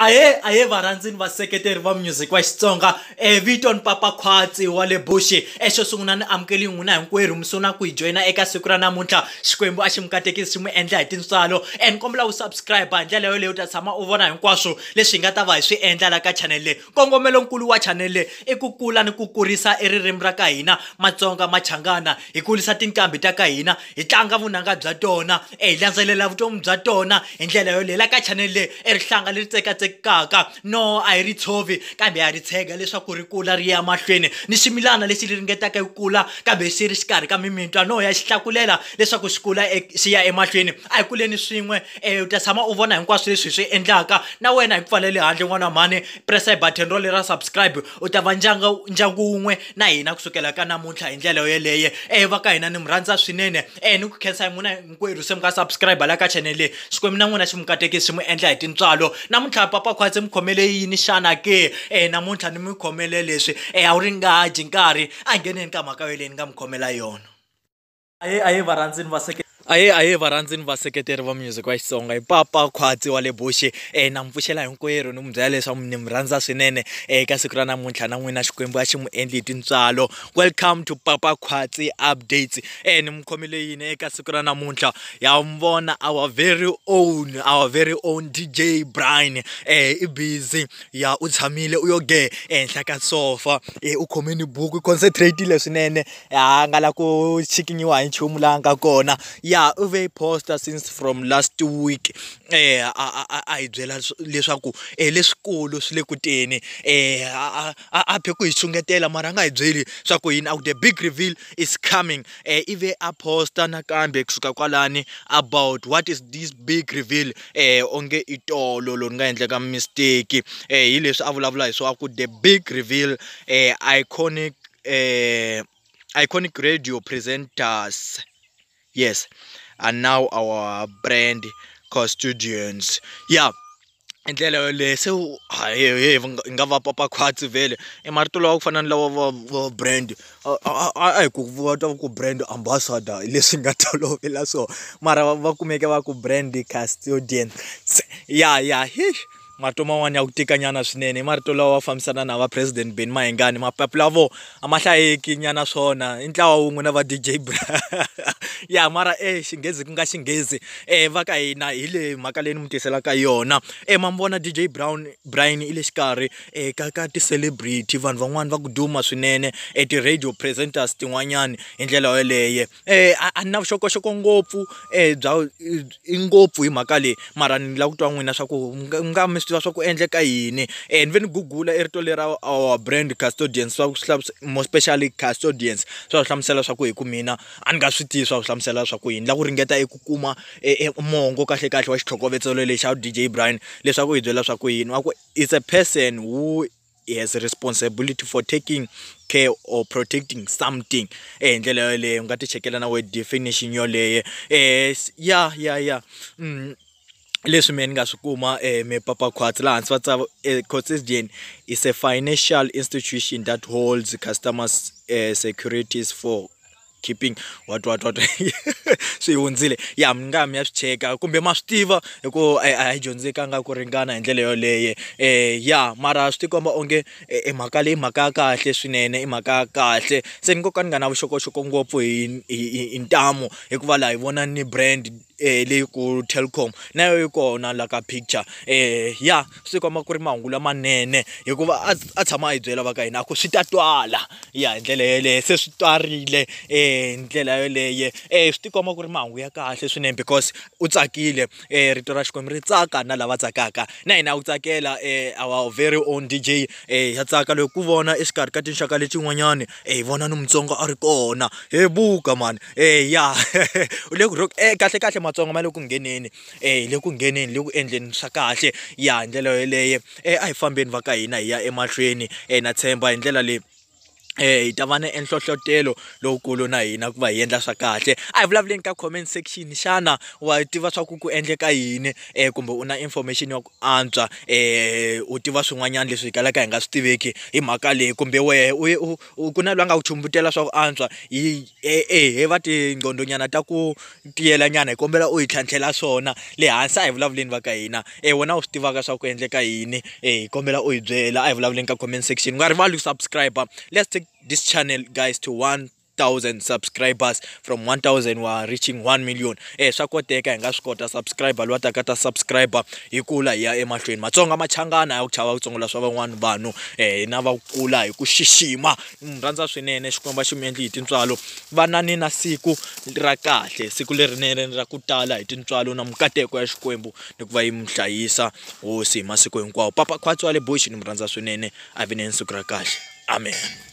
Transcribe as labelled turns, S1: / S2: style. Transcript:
S1: ahe ahe varhandzi ni vaseketeri va music wa xitsonga um vito ni papa khwatsi wa le buxi exo eh, sunguna ni amukeli n'wina hinkwerhu mi sunguna ku hi joyina eka siku ra namuntlha xikwembu a xi mi katekisi xi n'wi endla hi tintswalo and kombela u subscribe hi ndlela yoleyo u ta tshama u vona hinkwaswo leswi hi nga ta va hi swi endla la ka chanele leyi kongomelonkulu wa chanele leyi i ku kula ni ku kurisa e ririmi ra ka hina matsonga machangana hi kurisa tinqambi ta ka hina hi tlanga vunanga bya tona e hi landzelela vutomi bya tona hi ndlela yoleyo la ka chanele leyi i rihlanga leri tsekatseka tshembekaka no a hi ri tshovi kambe ya ri tshega leswaku ri kula ri ya mahlweni ni ximilana lexi ri ringetaka ku kula kambe xi ri xikarhi ka mimitwa no ya xi hlakulela leswaku xi kula e, xi ya emahlweni a hi kuleni swin'we e, u ta tshama u vona hinkwaswo leswi hi swi endlaka na wena hi ku pfalele handle n'wana mhani presa e button ro lera subscribe u ta va ndyangu wun'we na hina kusukela ka namuntlha hi ndlela yeleyo u va ka hina ni mi rhandza swinene u ni ku khensa hi n'wina hinkwerhu se mi ka subscribe la ka channel leyi swikwembu na n'wina ximikatekisi mi endla hi tintswalo namuntlha papa khwatse mukhomele yini xana ke e namuntlha eh, ni mi khomele leswi e a wu ri ngadyi nkarhi a ngheneni ka mhaka yeleyi ni nga mi khomela yona aye aye varhandzini va seke ahee ahee varhandzini vaseketeri va music wa xitsonga hi papa khwatsi wa le buxi um eh, na mi pfuxela hinkwerhu ni mi byela leswaku ni mi rhandza swinene eka eh, siku ra namuntlha na n'wina xikwembu a xi mu endli hi tintswalo welcome to papa khwatsi updates um ni mi khomile yini eka siku ra namuntlha ya mi vona our very own our very own dj brian um i busy ya u tshamile u yo ge ehenhla ka sofa u khome ni buku i concentratile swinene a ah, nga lava ku chikinyiwa hi nchumu laha nga kona ya laha u ve poster since from last week eh a a a hi byela leswaku eh leswikulu swi le ku teni eh a a phe ku hi xungetela mara nga hi byeli swa ku yini out the big reveal is coming eh ive a poster nakambe kusuka kwalani about what is this big reveal eh onge itolo lo nga endleka mistake eh hi leswi a vulavula hi swa ku the big reveal eh iconic eh iconic radio presenters yes and now our brand costudians ya yeah. ndlela le se hayi nga va papa khwatsi vele e marito lawa ku fana ni lava va brand a hi ku ta ku brand ambassador leswi nga tolovela swona mara va kumeke va ku brand custodian ya yeah, ya yeah. marito man'wani ya ku tikanyana swinene i marito lawa fambisana na va president ben mahengani mapapu vo a ma hlayeki nyana swona i ntlawa wun'we na va dj bra ya mara e xinghezi ku nga xinghezi e va ka hina hi le mhaka leyi ni mi tiselaka yona e ma mi vona dj brown brian i le xikarhi e ka ka ti-celebrity vanhu van'wani va ku duma swinene e ti-radio presenters tin'wanyani hi ndlela yoleye e a ni na vuxokoxoko ngopfu e bya i ngopfu hi mhaka leyi mara ni lava ku twa n'wina swa ku nga mi tiva swa ku endleka yini eh, ni ve ni gugula i e rito lera our brand custodians swa more specially custodians swa swi hlamusela swa ku hi ku mina a ni nga swi tivi swa ku hlamusela swa ku yini la ku ringeta eku kuma e, e mongo kahlekahle wa xitlhokovetselo lexi xa dj brian leswaku hi byela swa ku yini wa ku it's a person who has responsibility for taking care or protecting something eh hi ndlela yoleyo u nga ti chekela na we definition yoleyo ya ya ya mm. leswi mehe ni nga swi kuma um eh, mepapakwarts laha hansi va tsava courts eh, sdn is a financial institution that holds customers uh, securities for keeping what what what swi hundzile ya mi nga mi ya swi cheka kumbe ma swi tiva hi ku a yi dyondzekanga ku ringana hi ndlela yoleyo um ya mara swi tikomba onge i e mhaka leyi mhaka ya kahle swinene i mhaka ya kahle se ni koka ni nga na vuxokoxoko ngopfu hi hi ntamu hikuva laha hi vona ni brand eh, leyi ku Telkom na yo yi kona la ka picture eh ya swi komba ku ri mahungu lamanene hikuva a, a tshama a yi byela va ka hina ku swi ta twala ya hi ndlela yeleyo se swi twarile eh hi ndlela yeleye eh swi ti komba ku ri mahungu ya kahle swinene because u tsakile eh rito ra xikwembu ri tsaka na lava tsakaka na hina u tsakela eh our very own DJ eh ya tsaka loko ku vona exikarhi ka tinxaka letin'wanyani eh hi vona no mutsongo a ri kona he buka man eh ya u le ku rock eh kahle kahle matsongo ma eh, le ku ngheneni hi le ku ngheneni le ku endleni swa kahle ya hi ndlela yeleyo eh, a hi fambeni va ka hina hi ya emahlweni eh, na tshemba hi ndlela leyi eh hi ta va ni enhlohlotelo lowukulu na hina ku va hi endla swa kahle a hi vulavuleni ka comment section xana wa tiva swa ku ku endleka yini eh kumbe u na information ya ku antswa eh u tiva swin'wanyana leswi hi kalaka hi nga swi tiveki hi mhaka leyi kumbe wehe u ku na lwa nga ku chumbutela swa ku antswa hi eh va tinqondonyana ta ku tiyelanyana hi kombela u hi tlhantlhela swona le hansi a hi vulavuleni va ka hina eh wena u swi tivaka swa ku endleka yini eh hi kombela u hi byela a hi vulavuleni ka comment section u nga rivali ku subscribe let's take this channel guys to 1000 subscribers from 1000 are reaching 1 million eh swa koteka hi nga swi kota subscriber lwa takata taka ta subscriber hi kula hi ya emahlweni matsonga machangana ya ku chava swa van'wani vanhu eh na va kula hi ku xixima ni mm, rhandza swinene xikomba xi hi tintswalo vanani na siku ra kahle siku lerinene ra ku tala hi tintswalo na mukateko ya xikwembu ni ku va yi mi hlayisa hosi hi masiku hinkwawo papa khwatswa le bush ni mi rhandza swinene a vi siku ra kahle amen